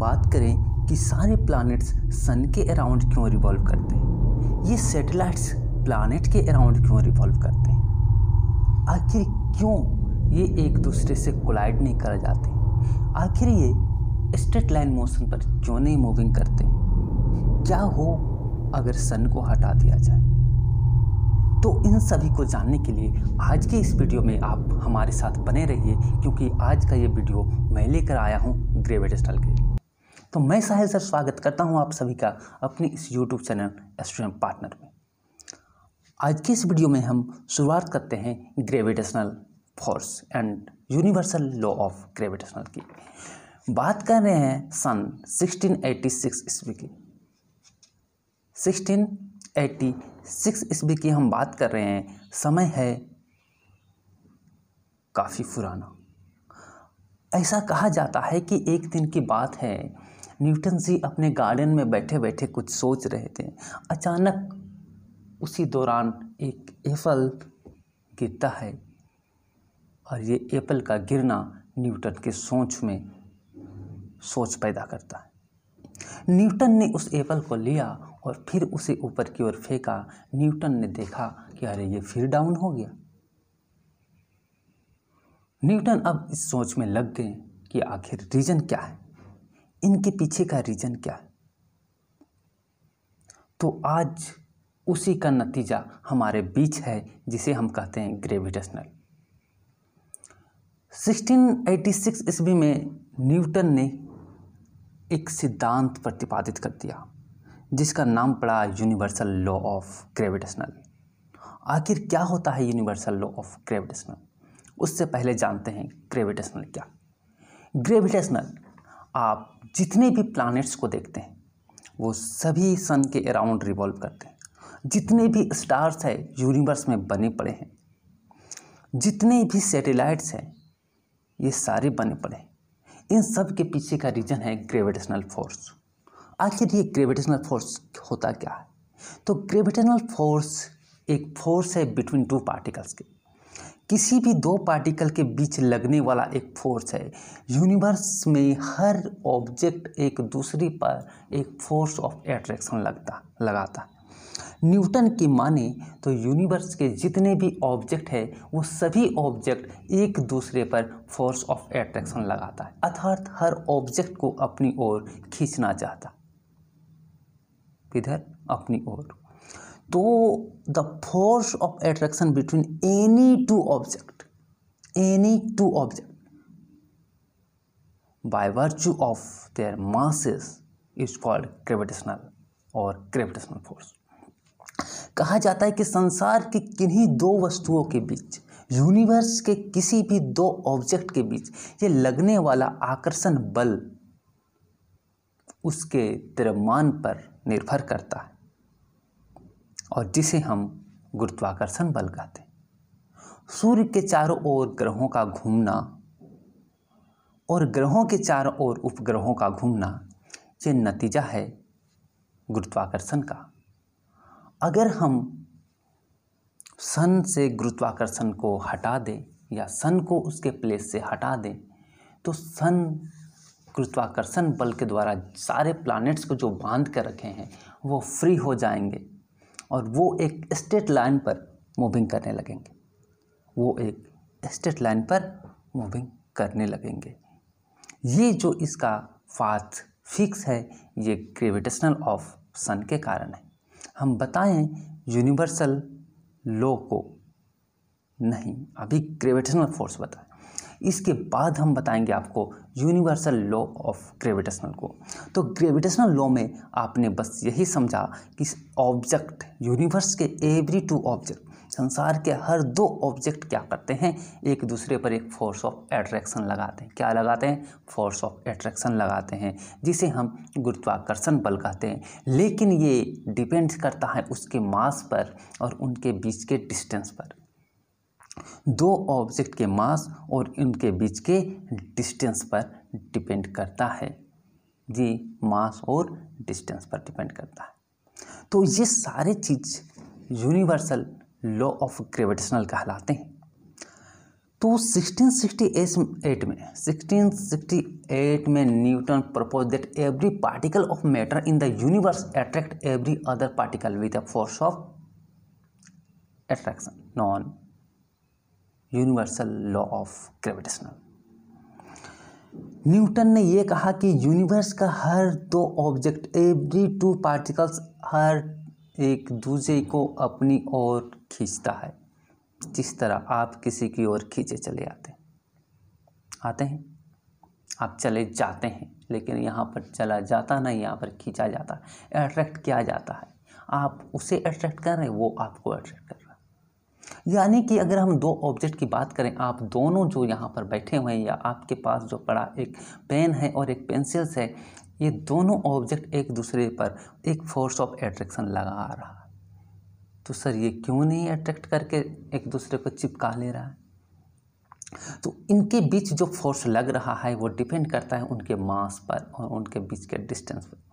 बात करें कि सारे प्लानट्स सन के अराउंड क्यों रिवॉल्व करते हैं ये सैटेलाइट्स प्लानट के अराउंड क्यों रिवॉल्व करते हैं आखिर क्यों ये एक दूसरे से कोलाइड नहीं कर जाते आखिर ये स्ट्रेट लाइन मोशन पर क्यों नहीं मूविंग करते क्या हो अगर सन को हटा दिया जाए तो इन सभी को जानने के लिए आज के इस वीडियो में आप हमारे साथ बने रहिए क्योंकि आज का ये वीडियो मैं लेकर आया हूँ ग्रेवेट स्टल के तो मैं साहिल सर स्वागत करता हूं आप सभी का अपने इस यूट्यूब चैनल एस्ट्रोम पार्टनर में आज की इस वीडियो में हम शुरुआत करते हैं gravitational force and universal law of gravitational की बात कर रहे हैं सन 1686 ईस्वी की 1686 ईस्वी की हम बात कर रहे हैं समय है काफ़ी पुराना ऐसा कहा जाता है कि एक दिन की बात है न्यूटन जी अपने गार्डन में बैठे बैठे कुछ सोच रहे थे अचानक उसी दौरान एक एप्पल गिरता है और ये एप्पल का गिरना न्यूटन के सोच में सोच पैदा करता है न्यूटन ने उस एप्पल को लिया और फिर उसे ऊपर की ओर फेंका न्यूटन ने देखा कि अरे ये फिर डाउन हो गया न्यूटन अब इस सोच में लग गए कि आखिर रीज़न क्या है इनके पीछे का रीज़न क्या है तो आज उसी का नतीजा हमारे बीच है जिसे हम कहते हैं ग्रेविटेशनल 1686 ईस्वी में न्यूटन ने एक सिद्धांत प्रतिपादित कर दिया जिसका नाम पड़ा यूनिवर्सल लॉ ऑफ ग्रेविटेशनल आखिर क्या होता है यूनिवर्सल लॉ ऑफ ग्रेविटेशनल उससे पहले जानते हैं ग्रेविटेशनल क्या ग्रेविटेशनल आप जितने भी प्लानट्स को देखते हैं वो सभी सन के अराउंड रिवॉल्व करते हैं जितने भी स्टार्स है यूनिवर्स में बने पड़े हैं जितने भी सैटेलाइट्स हैं ये सारे बने पड़े हैं इन सब के पीछे का रीज़न है ग्रेविटेशनल फोर्स आखिर ये ग्रेविटेशनल फोर्स होता क्या है तो ग्रेविटेशनल फोर्स एक फोर्स है बिटवीन टू पार्टिकल्स के किसी भी दो पार्टिकल के बीच लगने वाला एक फोर्स है यूनिवर्स में हर ऑब्जेक्ट एक दूसरे पर एक फोर्स ऑफ एट्रैक्शन लगता लगाता न्यूटन की माने तो यूनिवर्स के जितने भी ऑब्जेक्ट है वो सभी ऑब्जेक्ट एक दूसरे पर फोर्स ऑफ एट्रैक्शन लगाता है अर्थात हर ऑब्जेक्ट को अपनी ओर खींचना चाहता इधर अपनी ओर तो the force of attraction between any two object any two object by virtue of their masses is called gravitational और ग्रेविटेशनल फोर्स कहा जाता है कि संसार की किन्हीं दो वस्तुओं के बीच यूनिवर्स के किसी भी दो ऑब्जेक्ट के बीच ये लगने वाला आकर्षण बल उसके द्रव्यमान पर निर्भर करता है और जिसे हम गुरुत्वाकर्षण बल कहते हैं सूर्य के चारों ओर ग्रहों का घूमना और ग्रहों के चारों ओर उपग्रहों का घूमना ये नतीजा है गुरुत्वाकर्षण का अगर हम सन से गुरुत्वाकर्षण को हटा दें या सन को उसके प्लेस से हटा दें तो सन गुरुत्वाकर्षण बल के द्वारा सारे प्लानिट्स को जो बांध कर रखे हैं वो फ्री हो जाएंगे और वो एक स्टेट लाइन पर मूविंग करने लगेंगे वो एक स्टेट लाइन पर मूविंग करने लगेंगे ये जो इसका फाथ फिक्स है ये ग्रेविटेशनल ऑफ सन के कारण है हम बताएं यूनिवर्सल लॉ को नहीं अभी ग्रेविटेशनल फोर्स बताएं इसके बाद हम बताएंगे आपको यूनिवर्सल लॉ ऑफ ग्रेविटेशनल को तो ग्रेविटेशनल लॉ में आपने बस यही समझा कि ऑब्जेक्ट यूनिवर्स के एवरी टू ऑब्जेक्ट संसार के हर दो ऑब्जेक्ट क्या करते हैं एक दूसरे पर एक फोर्स ऑफ एट्रैक्शन लगाते हैं क्या लगाते हैं फोर्स ऑफ एट्रैक्शन लगाते हैं जिसे हम गुरुत्वाकर्षण बल कहते हैं लेकिन ये डिपेंड करता है उसके मास पर और उनके बीच के डिस्टेंस पर दो ऑब्जेक्ट के मास और उनके बीच के डिस्टेंस पर डिपेंड करता है जी मास और डिस्टेंस पर डिपेंड करता है तो ये सारे चीज़ यूनिवर्सल लॉ ऑफ ग्रेविटेशनल कहलाते हैं तो 1668 में 1668 में Newton propose that every particle of matter in the universe attract every other particle with a force of attraction non universal law of gravitational Newton ने यह कहा कि यूनिवर्स का हर दो ऑब्जेक्ट एवरी टू पार्टिकल्स हर एक दूसरे को अपनी ओर खींचता है जिस तरह आप किसी की ओर खींचे चले आते आते हैं आप चले जाते हैं लेकिन यहाँ पर चला जाता नहीं यहाँ पर खींचा जाता है अट्रैक्ट किया जाता है आप उसे अट्रैक्ट कर रहे हैं वो आपको अट्रैक्ट कर यानी कि अगर हम दो ऑब्जेक्ट की बात करें आप दोनों जो यहाँ पर बैठे हुए हैं या आपके पास जो पड़ा एक पेन है और एक पेंसिल्स है ये दोनों ऑब्जेक्ट एक दूसरे पर एक फोर्स ऑफ एट्रैक्शन लगा रहा है तो सर ये क्यों नहीं अट्रैक्ट करके एक दूसरे को चिपका ले रहा है तो इनके बीच जो फोर्स लग रहा है वो डिपेंड करता है उनके मास पर और उनके बीच के डिस्टेंस पर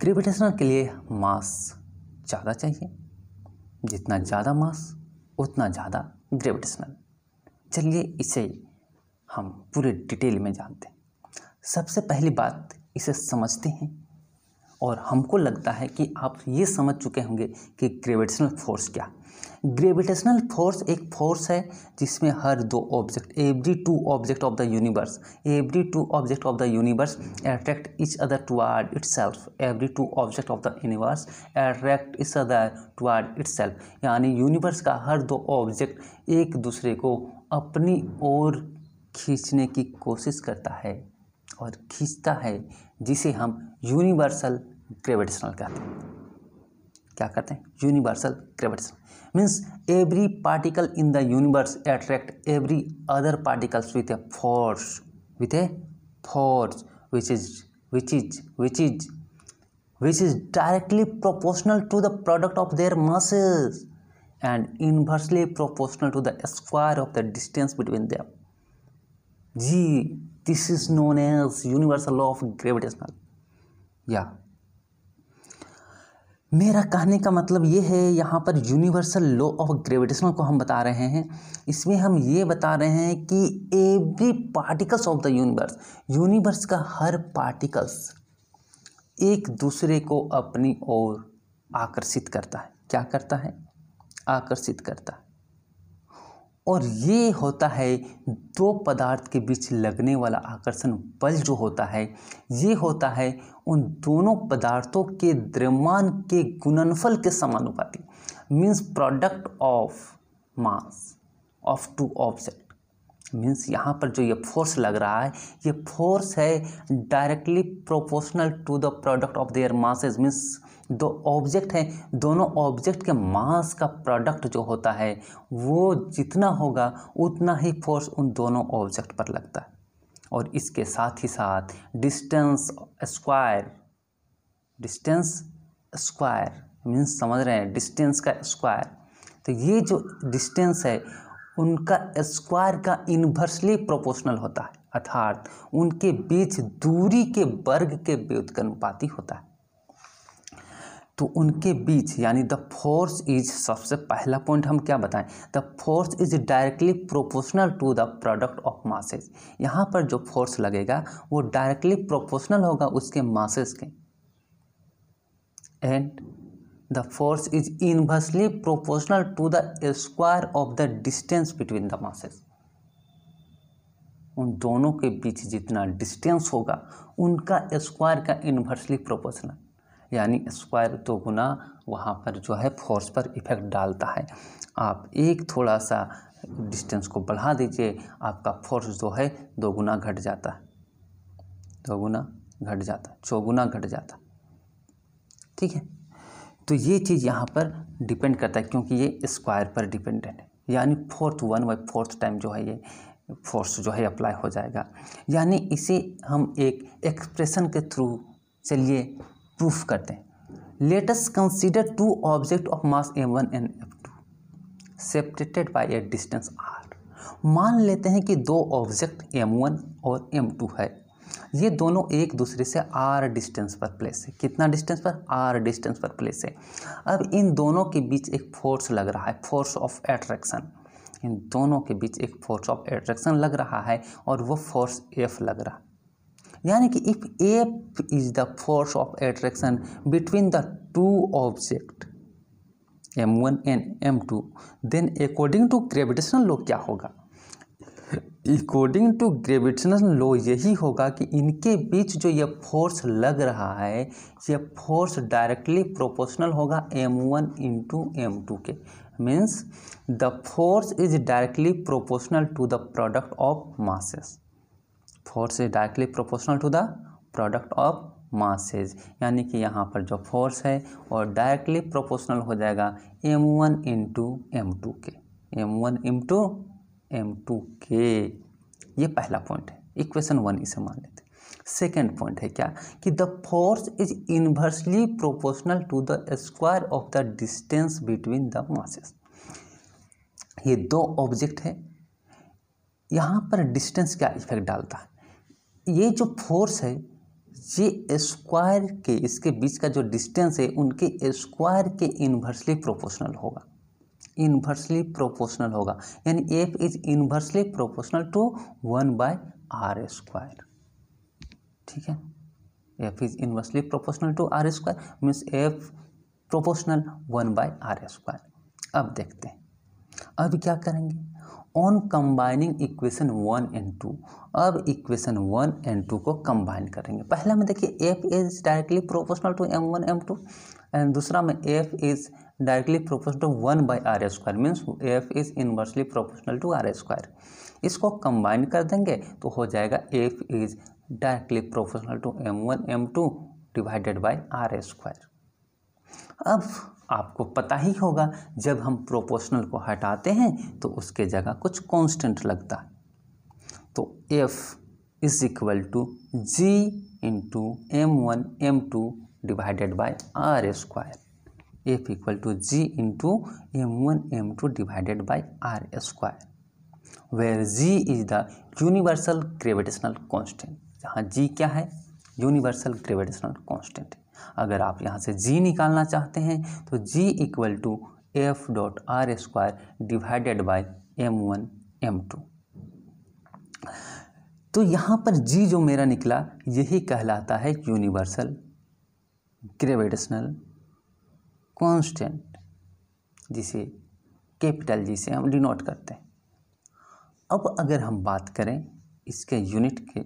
ग्रेविटेशनल के लिए मास ज़्यादा चाहिए जितना ज़्यादा मास उतना ज़्यादा ग्रेविटेशनल चलिए इसे हम पूरे डिटेल में जानते हैं सबसे पहली बात इसे समझते हैं और हमको लगता है कि आप ये समझ चुके होंगे कि ग्रेविटेशनल फोर्स क्या ग्रेविटेशनल फोर्स एक फोर्स है जिसमें हर दो object every two object of the universe every two object of the universe attract each other toward itself every two object of the universe attract each other toward itself यानी universe का हर दो object एक दूसरे को अपनी ओर खींचने की कोशिश करता है और खींचता है जिसे हम यूनिवर्सल ग्रेविटेशनल कहते हैं क्या कहते हैं universal gravitation means every particle in the universe attract every other particles with a force with a force which is which is which is which is directly proportional to the product of their masses and inversely proportional to the square of the distance between them जी this is known as universal law of gravitational या मेरा कहने का मतलब ये है यहाँ पर यूनिवर्सल लॉ ऑफ ग्रेविटेशनल को हम बता रहे हैं इसमें हम ये बता रहे हैं कि every particles of the universe universe का हर पार्टिकल्स एक दूसरे को अपनी ओर आकर्षित करता है क्या करता है आकर्षित करता है और ये होता है दो पदार्थ के बीच लगने वाला आकर्षण बल जो होता है ये होता है उन दोनों पदार्थों के द्रव्यमान के गुणनफल के समानुपाती means product of mass of two object means यहाँ पर जो ये फोर्स लग रहा है ये फोर्स है directly proportional to the product of their masses means दो ऑब्जेक्ट हैं दोनों ऑब्जेक्ट के मास का प्रोडक्ट जो होता है वो जितना होगा उतना ही फोर्स उन दोनों ऑब्जेक्ट पर लगता है और इसके साथ ही साथ distance square distance square means समझ रहे हैं डिस्टेंस का स्क्वायर तो ये जो डिस्टेंस है उनका स्क्वायर का इन्वर्सली प्रोपोर्शनल होता है अर्थात उनके बीच दूरी के वर्ग के व्युत्कनुपाती होता है तो उनके बीच यानी द फोर्स इज सबसे पहला पॉइंट हम क्या बताएं the force is directly proportional to the product of masses यहाँ पर जो फोर्स लगेगा वो डायरेक्टली प्रोपोर्शनल होगा उसके मासेज के and the force is inversely proportional to the square of the distance between the masses उन दोनों के बीच जितना डिस्टेंस होगा उनका स्क्वायर का इन्वर्सली प्रोपोर्शनल यानी स्क्वायर तो गुना वहाँ पर जो है फोर्स पर इफ़ेक्ट डालता है आप एक थोड़ा सा डिस्टेंस को बढ़ा दीजिए आपका फोर्स जो है दो गुना घट जाता है दो गुना घट जाता चौगुना घट जाता ठीक है तो ये चीज़ यहाँ पर डिपेंड करता है क्योंकि ये स्क्वायर पर डिपेंडेंट है यानी fourth one by fourth time जो है ये फोर्स जो है अप्लाई हो जाएगा यानी इसे हम एक एक्सप्रेशन के थ्रू चलिए प्रूफ करते हैं let's consider two object of mass M one and F two separated by a distance R मान लेते हैं कि दो ऑब्जेक्ट एम वन और एम टू है ये दोनों एक दूसरे से आर डिस्टेंस पर प्लेस है कितना डिस्टेंस पर आर डिस्टेंस पर प्लेस है अब इन दोनों के बीच एक फोर्स लग रहा है फोर्स ऑफ एट्रैक्शन इन दोनों के बीच एक फोर्स ऑफ एट्रैक्शन लग रहा है और वो फोर्स एफ लग रहा है यानी कि if F is the force of attraction between the two object M one and M two then according to gravitational law क्या होगा अकॉर्डिंग टू ग्रेविटेशनल लॉ यही होगा कि इनके बीच जो ये फोर्स लग रहा है ये फोर्स डायरेक्टली प्रोपोर्शनल होगा M one into M two के means the force is directly proportional to the product of masses force is directly proportional to the product of masses यानी कि यहाँ पर जो फोर्स है और डायरेक्टली प्रोपोर्शनल हो जाएगा M one into M two के M one M two M two के ये पहला पॉइंट है इक्वेशन वन इसे मान लेते सेकेंड पॉइंट है क्या कि the force is inversely proportional to the square of the distance between the masses ये दो ऑब्जेक्ट है यहाँ पर डिस्टेंस क्या इफेक्ट डालता है ये जो फोर्स है ये स्क्वायर के इसके बीच का जो डिस्टेंस है उनके स्क्वायर के इन्वर्सली प्रोपोर्शनल होगा इन्वर्सली प्रोपोर्शनल होगा यानी F is inversely proportional to one by R square ठीक है F is inversely proportional to R square means F proportional one by R square अब देखते हैं अब क्या करेंगे on combining equation one and two अब इक्वेशन वन एंड टू को कंबाइन करेंगे पहला में देखिए F is directly proportional to M one M two and दूसरा में F is directly proportional to one by R square means F is inversely proportional to R square इसको combine कर देंगे तो हो जाएगा F is directly proportional to M one M two divided by R square अब आपको पता ही होगा जब हम प्रोपोर्शनल को हटाते हैं तो उसके जगह कुछ कांस्टेंट लगता है तो F is equal to G into M one M two divided by R square F equal to G into M one M two divided by R square where G is the universal gravitational constant जहाँ G क्या है universal gravitational constant अगर आप यहाँ से जी निकालना चाहते हैं तो G equal to F dot R square divided by M one M two तो यहाँ पर जी जो मेरा निकला यही कहलाता है यूनिवर्सल ग्रेविटेशनल कांस्टेंट जिसे कैपिटल जी से हम डिनोट करते हैं अब अगर हम बात करें इसके यूनिट के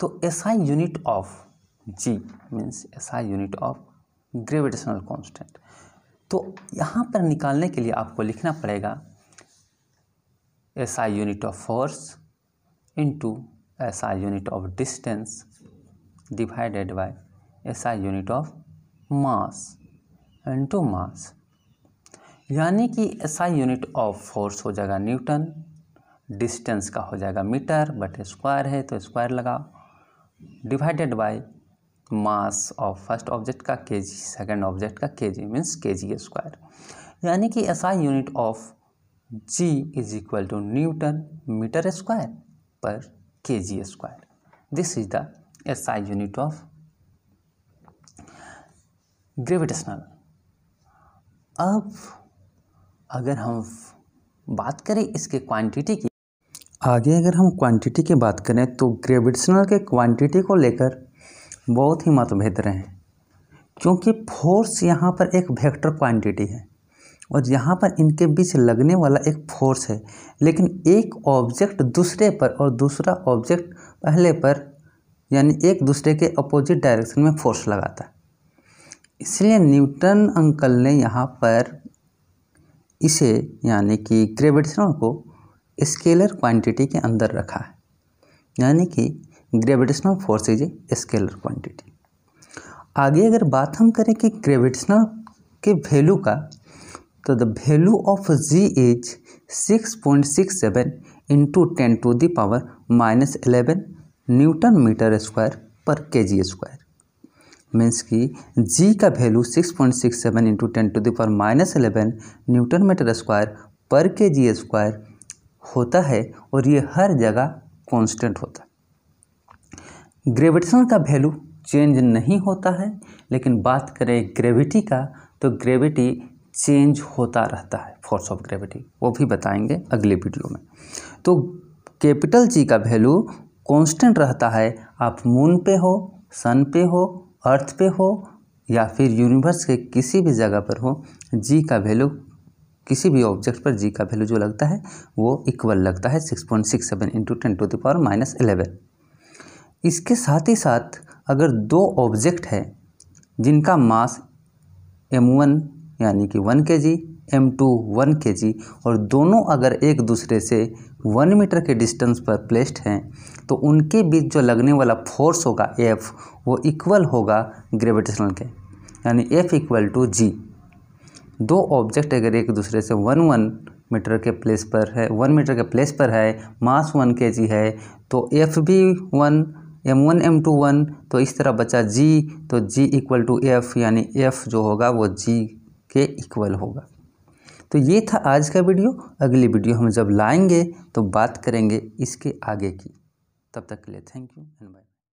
तो SI unit of G means SI unit of gravitational constant तो यहाँ पर निकालने के लिए आपको लिखना पड़ेगा I unit of force into SI unit of distance divided by SI unit of mass into mass यानी कि ऐसा यूनिट ऑफ फोर्स हो जाएगा न्यूटन डिस्टेंस का हो जाएगा मीटर बट स्क्वायर है तो स्क्वायर लगाओ divided by mass of first object का के जी सेकेंड ऑब्जेक्ट का के जी मीन्स के जी स्क्वायर यानी कि ऐसा unit of G is equal to newton metre square पर K G square this is the I unit of gravitational अब अगर हम बात करें इसके क्वांटिटी की आगे अगर हम क्वांटिटी की बात करें तो ग्रेविटेशनल के क्वांटिटी को लेकर बहुत ही मतभेद रहे हैं क्योंकि फोर्स यहाँ पर एक वेक्टर क्वांटिटी है और यहाँ पर इनके बीच लगने वाला एक फोर्स है लेकिन एक ऑब्जेक्ट दूसरे पर और दूसरा ऑब्जेक्ट पहले पर यानी एक दूसरे के अपोजिट डायरेक्शन में फोर्स लगाता है इसलिए न्यूटन अंकल ने यहाँ पर इसे यानी कि ग्रेविटेशन को स्केलर क्वांटिटी के अंदर रखा है यानी कि gravitational force is a scalar quantity आगे अगर बात हम करें कि ग्रेविटेशनल के वैल्यू का तो the value of G is six point six seven into ten to the power minus eleven newton metre square पर के जी स्क्वायर मीन्स की जी का value six point six seven into ten to the power minus eleven newton metre square पर K G square होता है और ये हर जगह constant होता है ग्रेविटेशन का वैल्यू चेंज नहीं होता है लेकिन बात करें ग्रेविटी का तो ग्रेविटी चेंज होता रहता है फोर्स ऑफ ग्रेविटी वो भी बताएंगे अगले वीडियो में तो कैपिटल जी का वैल्यू कांस्टेंट रहता है आप मून पे हो सन पे हो अर्थ पे हो या फिर यूनिवर्स के किसी भी जगह पर हो जी का वैल्यू किसी भी ऑब्जेक्ट पर जी का वैल्यू जो लगता है वो इक्वल लगता है six point six seven into ten to the power minus eleven इसके साथ ही साथ अगर दो ऑब्जेक्ट हैं जिनका मास एम वन यानी कि वन के जी एम टू वन के जी और दोनों अगर एक दूसरे से वन मीटर के डिस्टेंस पर प्लेस्ड हैं तो उनके बीच जो लगने वाला फोर्स होगा एफ वो इक्वल होगा ग्रेविटेशनल के यानी एफ इक्वल टू जी दो ऑब्जेक्ट अगर एक दूसरे से वन वन मीटर के प्लेस पर है वन मीटर के प्लेस पर है मास वन के जी है तो एफ भी one M one M two one तो इस तरह बचा जी तो जी इक्वल टू एफ़ यानी एफ़ जो होगा वो जी के इक्वल होगा तो ये था आज का वीडियो अगली वीडियो हम जब लाएंगे तो बात करेंगे इसके आगे की तब तक के लिए थैंक यू एंड बाय